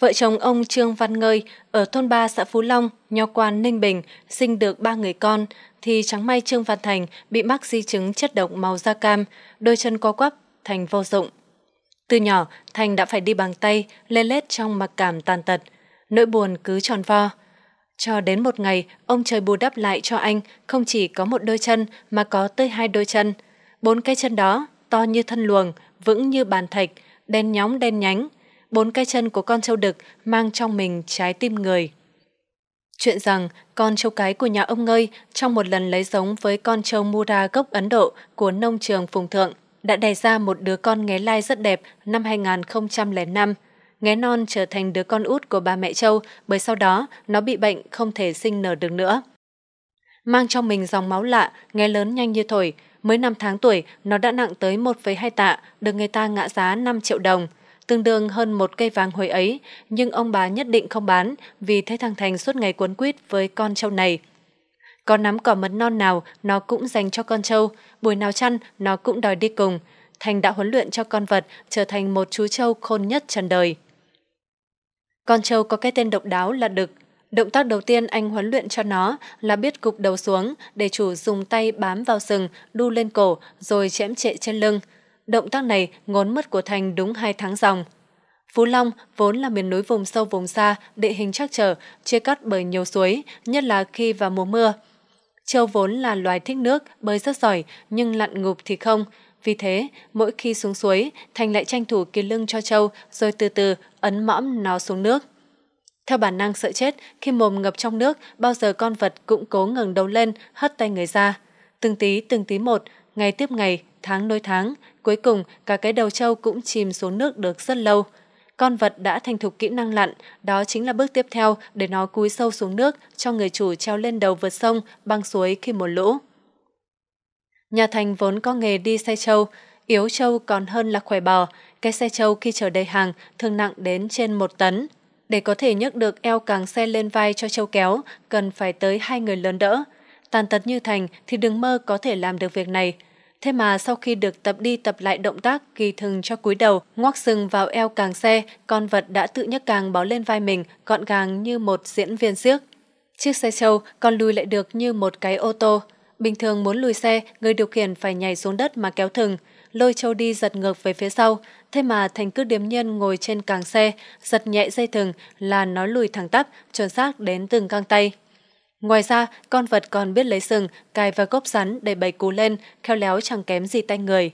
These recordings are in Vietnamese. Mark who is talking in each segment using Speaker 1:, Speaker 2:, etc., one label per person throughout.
Speaker 1: Vợ chồng ông Trương Văn Ngơi ở thôn 3 xã Phú Long, Nho Quan, Ninh Bình sinh được ba người con, thì chẳng may Trương Văn Thành bị mắc di chứng chất độc màu da cam, đôi chân co quắp, Thành vô dụng. Từ nhỏ, Thành đã phải đi bằng tay, lê lết trong mặc cảm tàn tật. Nỗi buồn cứ tròn vo. Cho đến một ngày, ông trời bù đắp lại cho anh không chỉ có một đôi chân mà có tới hai đôi chân. Bốn cái chân đó, to như thân luồng, vững như bàn thạch, đen nhóng đen nhánh, bốn cái chân của con trâu đực mang trong mình trái tim người. Chuyện rằng con trâu cái của nhà ông Ngơi trong một lần lấy giống với con trâu Mura gốc Ấn Độ của nông trường Phùng Thượng đã đẻ ra một đứa con nghé lai rất đẹp năm 2005. Nghé non trở thành đứa con út của ba mẹ trâu bởi sau đó nó bị bệnh không thể sinh nở được nữa. Mang trong mình dòng máu lạ, nghé lớn nhanh như thổi. Mới 5 tháng tuổi, nó đã nặng tới 1,2 tạ, được người ta ngã giá 5 triệu đồng tương đương hơn một cây vàng hồi ấy, nhưng ông bà nhất định không bán vì thấy thằng Thành suốt ngày cuốn quýt với con trâu này. Có nắm cỏ mật non nào, nó cũng dành cho con trâu, buổi nào chăn, nó cũng đòi đi cùng. Thành đã huấn luyện cho con vật trở thành một chú trâu khôn nhất trần đời. Con trâu có cái tên độc đáo là đực. Động tác đầu tiên anh huấn luyện cho nó là biết gục đầu xuống để chủ dùng tay bám vào sừng, đu lên cổ rồi chẽm trệ trên lưng – Động tác này ngốn mất của Thành đúng 2 tháng dòng. Phú Long vốn là miền núi vùng sâu vùng xa, địa hình trắc trở, chia cắt bởi nhiều suối, nhất là khi vào mùa mưa. Châu vốn là loài thích nước, bơi rất giỏi, nhưng lặn ngụp thì không. Vì thế, mỗi khi xuống suối, Thành lại tranh thủ kỳ lưng cho Châu, rồi từ từ ấn mõm nó xuống nước. Theo bản năng sợ chết, khi mồm ngập trong nước, bao giờ con vật cũng cố ngừng đầu lên, hất tay người ra. Từng tí từng tí một, ngày tiếp ngày, tháng nối tháng, cuối cùng cả cái đầu trâu cũng chìm xuống nước được rất lâu. Con vật đã thành thục kỹ năng lặn, đó chính là bước tiếp theo để nó cúi sâu xuống nước cho người chủ treo lên đầu vượt sông, băng suối khi mùa lũ. Nhà Thành vốn có nghề đi xe trâu, yếu trâu còn hơn là khỏe bò, cái xe trâu khi chở đầy hàng thường nặng đến trên một tấn. Để có thể nhấc được eo càng xe lên vai cho trâu kéo, cần phải tới hai người lớn đỡ. Tàn tật như Thành thì đừng mơ có thể làm được việc này – Thế mà sau khi được tập đi tập lại động tác kỳ thừng cho cúi đầu, ngoắc sừng vào eo càng xe, con vật đã tự nhấc càng bó lên vai mình, gọn gàng như một diễn viên xiếc. Chiếc xe trâu con lùi lại được như một cái ô tô. Bình thường muốn lùi xe, người điều khiển phải nhảy xuống đất mà kéo thừng, lôi trâu đi giật ngược về phía sau. Thế mà Thành cứ điềm nhiên ngồi trên càng xe, giật nhẹ dây thừng là nó lùi thẳng tắp, chuẩn xác đến từng căng tay. Ngoài ra, con vật còn biết lấy sừng, cài vào gốc rắn để bày cú lên, khéo léo chẳng kém gì tay người.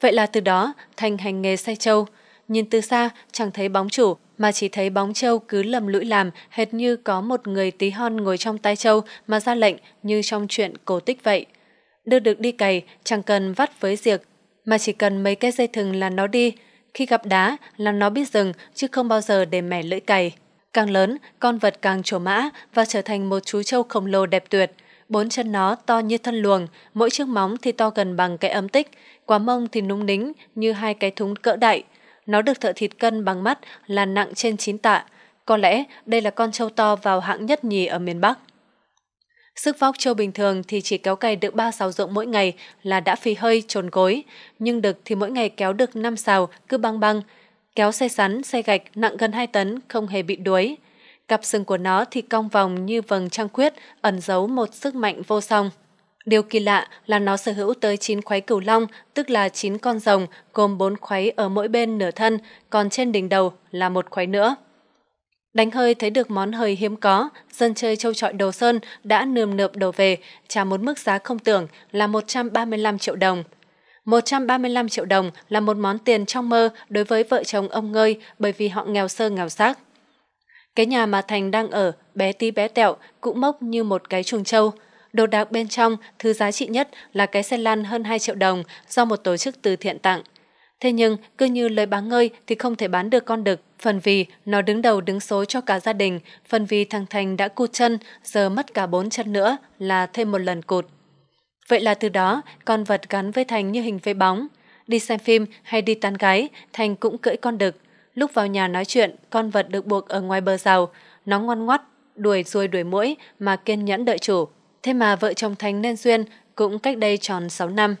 Speaker 1: Vậy là từ đó, thành hành nghề say trâu. Nhìn từ xa, chẳng thấy bóng chủ, mà chỉ thấy bóng trâu cứ lầm lũi làm, hệt như có một người tí hon ngồi trong tay trâu mà ra lệnh như trong chuyện cổ tích vậy. Đưa được đi cày, chẳng cần vắt với diệc, mà chỉ cần mấy cái dây thừng là nó đi. Khi gặp đá, là nó biết dừng, chứ không bao giờ để mẻ lưỡi cày. Càng lớn, con vật càng trổ mã và trở thành một chú trâu khổng lồ đẹp tuyệt. Bốn chân nó to như thân luồng, mỗi chiếc móng thì to gần bằng cái ấm tích, quá mông thì núng nính như hai cái thúng cỡ đại. Nó được thợ thịt cân bằng mắt là nặng trên 9 tạ. Có lẽ đây là con trâu to vào hạng nhất nhì ở miền Bắc. Sức vóc trâu bình thường thì chỉ kéo cày được 3 sào ruộng mỗi ngày là đã phì hơi trồn gối, nhưng đực thì mỗi ngày kéo được 5 sào cứ băng băng, kéo xe sắn, xe gạch nặng gần 2 tấn không hề bị đuối. Cặp sừng của nó thì cong vòng như vầng trăng khuyết, ẩn giấu một sức mạnh vô song. Điều kỳ lạ là nó sở hữu tới 9 khoái cửu long, tức là 9 con rồng, gồm 4 khoái ở mỗi bên nửa thân, còn trên đỉnh đầu là một khoái nữa. Đánh hơi thấy được món hơi hiếm có, dân chơi châu trọi đồ sơn đã nườm nượp đổ về, trả một mức giá không tưởng là 135 triệu đồng. 135 triệu đồng là một món tiền trong mơ đối với vợ chồng ông Ngơi bởi vì họ nghèo sơ nghèo xác. Cái nhà mà Thành đang ở, bé tí bé tẹo, cũng mốc như một cái chuồng trâu. Đồ đạc bên trong, thứ giá trị nhất là cái xe lăn hơn 2 triệu đồng do một tổ chức từ thiện tặng. Thế nhưng, cứ như lời bán ngơi thì không thể bán được con đực, phần vì nó đứng đầu đứng số cho cả gia đình, phần vì thằng Thành đã cụt chân, giờ mất cả bốn chân nữa là thêm một lần cụt. Vậy là từ đó, con vật gắn với Thành như hình với bóng. Đi xem phim hay đi tán gái, Thành cũng cưỡi con đực. Lúc vào nhà nói chuyện, con vật được buộc ở ngoài bờ rào. Nó ngoan ngoắt, đuổi ruồi đuổi mũi mà kiên nhẫn đợi chủ. Thế mà vợ chồng Thành nên duyên cũng cách đây tròn 6 năm.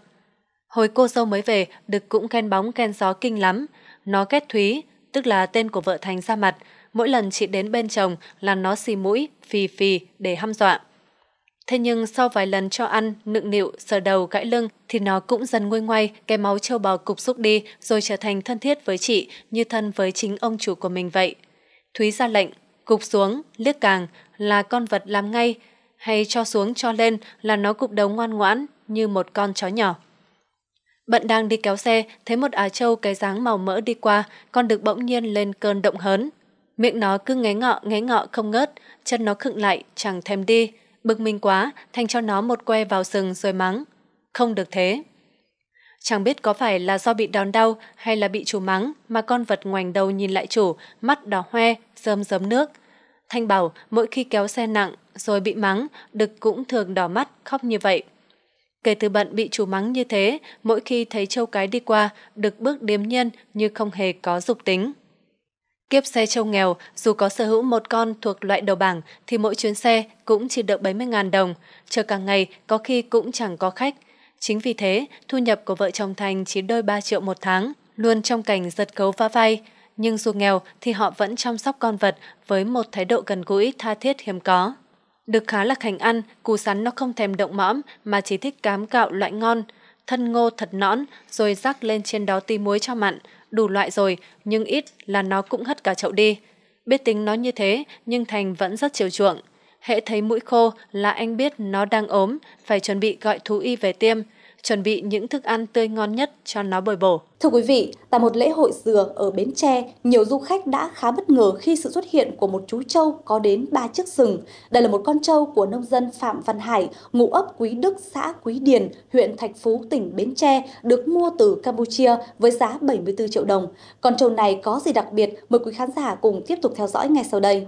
Speaker 1: Hồi cô dâu mới về, Đực cũng khen bóng khen gió kinh lắm. Nó ghét Thúy, tức là tên của vợ Thành ra mặt. Mỗi lần chị đến bên chồng là nó xì mũi, phì phì để hăm dọa. Thế nhưng sau vài lần cho ăn, nựng nịu, sờ đầu, gãi lưng thì nó cũng dần nguôi ngoay, cái máu châu bò cục xúc đi rồi trở thành thân thiết với chị như thân với chính ông chủ của mình vậy. Thúy ra lệnh, cục xuống, liếc càng là con vật làm ngay, hay cho xuống cho lên là nó cục đầu ngoan ngoãn như một con chó nhỏ. Bận đang đi kéo xe, thấy một Á Châu cái dáng màu mỡ đi qua, con được bỗng nhiên lên cơn động hớn. Miệng nó cứ ngé ngọ, ngé ngọ không ngớt, chân nó khựng lại, chẳng thèm đi bực mình quá, thanh cho nó một que vào sừng rồi mắng. Không được thế. Chẳng biết có phải là do bị đòn đau hay là bị chủ mắng mà con vật ngoảnh đầu nhìn lại chủ, mắt đỏ hoe, rơm rớm nước. Thanh bảo mỗi khi kéo xe nặng rồi bị mắng, đực cũng thường đỏ mắt, khóc như vậy. Kể từ bận bị chủ mắng như thế, mỗi khi thấy châu cái đi qua, đực bước điềm nhiên như không hề có dục tính. Kiếp xe châu nghèo, dù có sở hữu một con thuộc loại đầu bảng thì mỗi chuyến xe cũng chỉ được 70.000 đồng, chờ cả ngày có khi cũng chẳng có khách. Chính vì thế, thu nhập của vợ chồng Thành chỉ đôi 3 triệu một tháng, luôn trong cảnh giật cấu phá vai. Nhưng dù nghèo thì họ vẫn chăm sóc con vật với một thái độ gần gũi tha thiết hiếm có. Được khá là hành ăn, cù sắn nó không thèm động mõm mà chỉ thích cám cạo loại ngon, thân ngô thật nõn rồi rắc lên trên đó tí muối cho mặn, đủ loại rồi, nhưng ít là nó cũng hất cả chậu đi. Biết tính nó như thế, nhưng Thành vẫn rất chiều chuộng. Hễ thấy mũi khô là anh biết nó đang ốm, phải chuẩn bị gọi thú y về tiêm – chuẩn bị những thức ăn tươi ngon nhất cho nó bồi bổ. Thưa quý vị, tại một lễ hội dừa ở Bến Tre, nhiều du khách đã khá bất ngờ khi sự xuất hiện của một chú trâu có đến ba chiếc sừng. Đây là một con trâu của nông dân Phạm Văn Hải, ngụ ấp Quý Đức, xã Quý Điền, huyện Thạch Phú, tỉnh Bến Tre, được mua từ Campuchia với giá 74 triệu đồng. Con trâu này có gì đặc biệt? Mời quý khán giả cùng tiếp tục theo dõi ngay sau đây.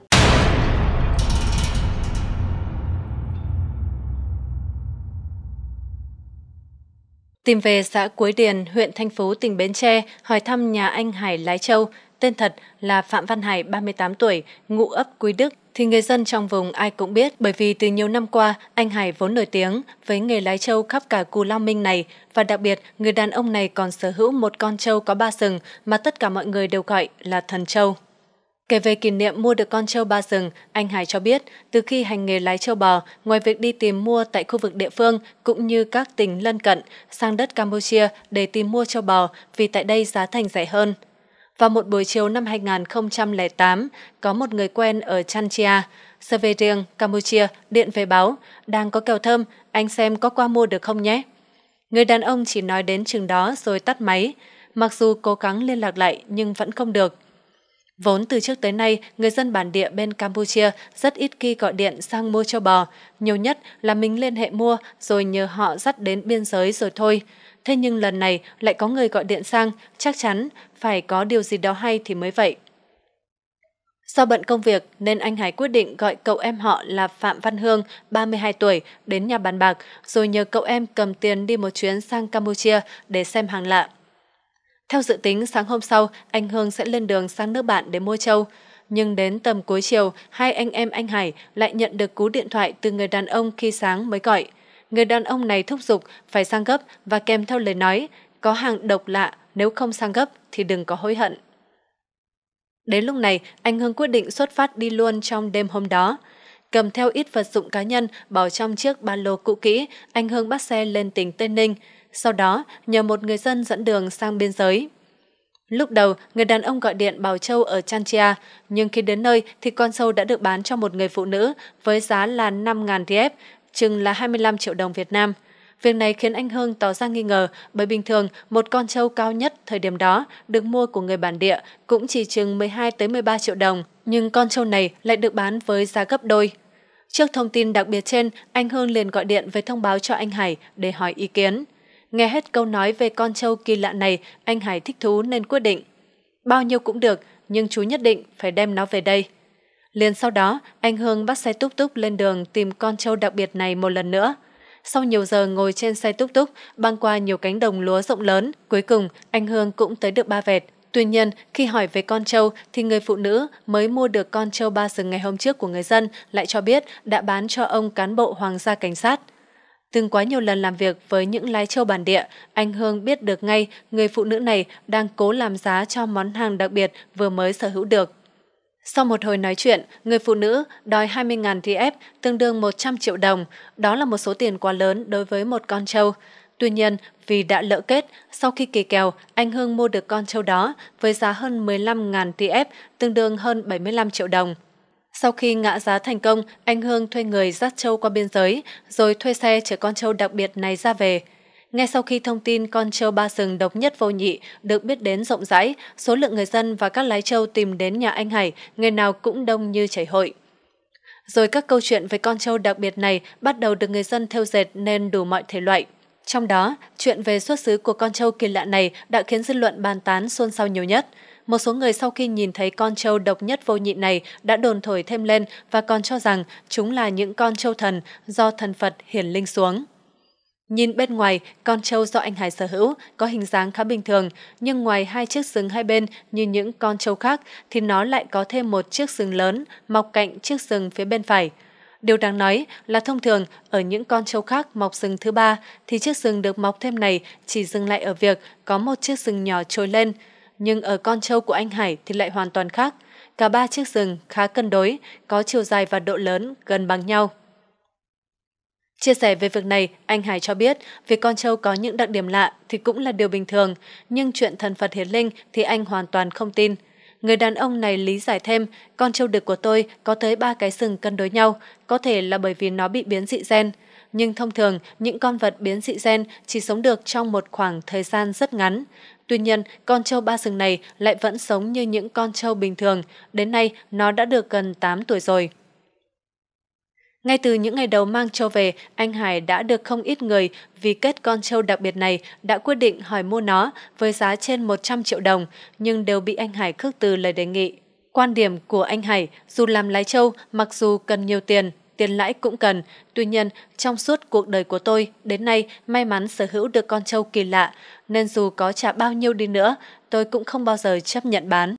Speaker 1: Tìm về xã Cuối Điền, huyện Thanh Phú, tỉnh Bến Tre, hỏi thăm nhà anh Hải Lái Châu, tên thật là Phạm Văn Hải, 38 tuổi, ngụ ấp Quý Đức, thì người dân trong vùng ai cũng biết bởi vì từ nhiều năm qua, anh Hải vốn nổi tiếng với nghề lái trâu khắp cả Cù Lao Minh này và đặc biệt người đàn ông này còn sở hữu một con trâu có ba sừng mà tất cả mọi người đều gọi là thần trâu. Kể về kỷ niệm mua được con trâu ba rừng, anh Hải cho biết từ khi hành nghề lái trâu bò, ngoài việc đi tìm mua tại khu vực địa phương cũng như các tỉnh lân cận, sang đất Campuchia để tìm mua trâu bò vì tại đây giá thành rẻ hơn. Vào một buổi chiều năm 2008, có một người quen ở Chanchia, Severiang, Campuchia điện về báo, đang có kèo thơm, anh xem có qua mua được không nhé. Người đàn ông chỉ nói đến chừng đó rồi tắt máy, mặc dù cố gắng liên lạc lại nhưng vẫn không được – Vốn từ trước tới nay, người dân bản địa bên Campuchia rất ít khi gọi điện sang mua cho bò, nhiều nhất là mình liên hệ mua rồi nhờ họ dắt đến biên giới rồi thôi. Thế nhưng lần này lại có người gọi điện sang, chắc chắn phải có điều gì đó hay thì mới vậy. Do bận công việc nên anh Hải quyết định gọi cậu em họ là Phạm Văn Hương, 32 tuổi, đến nhà bàn bạc, rồi nhờ cậu em cầm tiền đi một chuyến sang Campuchia để xem hàng lạ. Theo dự tính, sáng hôm sau, anh Hương sẽ lên đường sang nước bạn để mua trâu. Nhưng đến tầm cuối chiều, hai anh em anh Hải lại nhận được cú điện thoại từ người đàn ông khi sáng mới gọi. Người đàn ông này thúc giục phải sang gấp và kèm theo lời nói có hàng độc lạ, nếu không sang gấp thì đừng có hối hận. Đến lúc này, anh Hưng quyết định xuất phát đi luôn trong đêm hôm đó. Cầm theo ít vật dụng cá nhân bỏ trong chiếc ba lô cũ kỹ, anh Hưng bắt xe lên tỉnh Tây Ninh sau đó nhờ một người dân dẫn đường sang biên giới. Lúc đầu, người đàn ông gọi điện Bảo Châu ở Chanchia, nhưng khi đến nơi thì con sâu đã được bán cho một người phụ nữ với giá là 5.000 riep, chừng là 25 triệu đồng Việt Nam. Việc này khiến anh Hưng tỏ ra nghi ngờ bởi bình thường một con trâu cao nhất thời điểm đó được mua của người bản địa cũng chỉ chừng 12-13 triệu đồng, nhưng con trâu này lại được bán với giá gấp đôi. Trước thông tin đặc biệt trên, anh Hưng liền gọi điện về thông báo cho anh Hải để hỏi ý kiến. Nghe hết câu nói về con trâu kỳ lạ này, anh Hải thích thú nên quyết định. Bao nhiêu cũng được, nhưng chú nhất định phải đem nó về đây. Liền sau đó, anh Hương bắt xe túc túc lên đường tìm con trâu đặc biệt này một lần nữa. Sau nhiều giờ ngồi trên xe túc túc, băng qua nhiều cánh đồng lúa rộng lớn, cuối cùng anh Hương cũng tới được ba vẹt. Tuy nhiên, khi hỏi về con trâu thì người phụ nữ mới mua được con trâu ba sừng ngày hôm trước của người dân lại cho biết đã bán cho ông cán bộ Hoàng gia Cảnh sát. Từng quá nhiều lần làm việc với những lái châu bản địa, anh Hương biết được ngay người phụ nữ này đang cố làm giá cho món hàng đặc biệt vừa mới sở hữu được. Sau một hồi nói chuyện, người phụ nữ đòi 20.000 TF, tương đương 100 triệu đồng. Đó là một số tiền quá lớn đối với một con trâu. Tuy nhiên, vì đã lỡ kết, sau khi kỳ kèo, anh Hương mua được con trâu đó với giá hơn 15.000 TF, tương đương hơn 75 triệu đồng. Sau khi ngã giá thành công, anh Hương thuê người dắt Châu qua biên giới, rồi thuê xe chở con Châu đặc biệt này ra về. Ngay sau khi thông tin con châu ba sừng độc nhất vô nhị được biết đến rộng rãi, số lượng người dân và các lái châu tìm đến nhà anh Hải ngày nào cũng đông như chảy hội. Rồi các câu chuyện về con châu đặc biệt này bắt đầu được người dân theo dệt nên đủ mọi thể loại. Trong đó, chuyện về xuất xứ của con trâu kỳ lạ này đã khiến dư luận bàn tán xôn xao nhiều nhất – một số người sau khi nhìn thấy con trâu độc nhất vô nhị này đã đồn thổi thêm lên và còn cho rằng chúng là những con trâu thần do thần Phật hiển linh xuống. Nhìn bên ngoài, con trâu do anh Hải sở hữu có hình dáng khá bình thường, nhưng ngoài hai chiếc sừng hai bên như những con trâu khác thì nó lại có thêm một chiếc sừng lớn mọc cạnh chiếc sừng phía bên phải. Điều đáng nói là thông thường ở những con trâu khác mọc sừng thứ ba thì chiếc sừng được mọc thêm này chỉ dừng lại ở việc có một chiếc sừng nhỏ trồi lên – nhưng ở con trâu của anh Hải thì lại hoàn toàn khác. Cả ba chiếc sừng khá cân đối, có chiều dài và độ lớn gần bằng nhau. Chia sẻ về việc này, anh Hải cho biết việc con trâu có những đặc điểm lạ thì cũng là điều bình thường, nhưng chuyện thần Phật hiến linh thì anh hoàn toàn không tin. Người đàn ông này lý giải thêm, con trâu đực của tôi có tới ba cái sừng cân đối nhau, có thể là bởi vì nó bị biến dị gen nhưng thông thường những con vật biến dị gen chỉ sống được trong một khoảng thời gian rất ngắn. Tuy nhiên, con trâu ba sừng này lại vẫn sống như những con trâu bình thường, đến nay nó đã được gần 8 tuổi rồi. Ngay từ những ngày đầu mang trâu về, anh Hải đã được không ít người vì kết con trâu đặc biệt này đã quyết định hỏi mua nó với giá trên 100 triệu đồng, nhưng đều bị anh Hải khước từ lời đề nghị. Quan điểm của anh Hải, dù làm lái trâu, mặc dù cần nhiều tiền, tiền lãi cũng cần. Tuy nhiên, trong suốt cuộc đời của tôi, đến nay may mắn sở hữu được con trâu kỳ lạ, nên dù có trả bao nhiêu đi nữa, tôi cũng không bao giờ chấp nhận bán.